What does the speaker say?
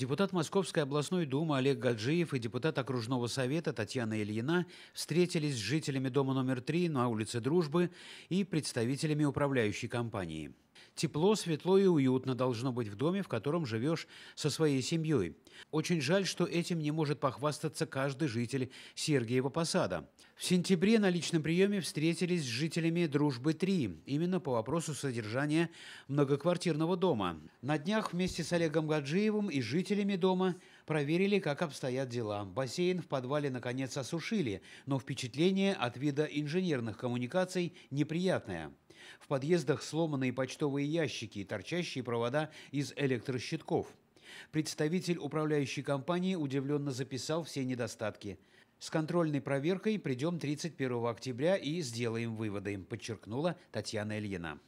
Депутат Московской областной думы Олег Гаджиев и депутат окружного совета Татьяна Ильина встретились с жителями дома номер 3 на улице Дружбы и представителями управляющей компании. Тепло, светло и уютно должно быть в доме, в котором живешь со своей семьей. Очень жаль, что этим не может похвастаться каждый житель Сергиева Посада. В сентябре на личном приеме встретились с жителями «Дружбы-3» именно по вопросу содержания многоквартирного дома. На днях вместе с Олегом Гаджиевым и жителями дома проверили, как обстоят дела. Бассейн в подвале наконец осушили, но впечатление от вида инженерных коммуникаций неприятное. В подъездах сломанные почтовые ящики и торчащие провода из электрощитков. Представитель управляющей компании удивленно записал все недостатки. «С контрольной проверкой придем 31 октября и сделаем выводы», подчеркнула Татьяна Ильина.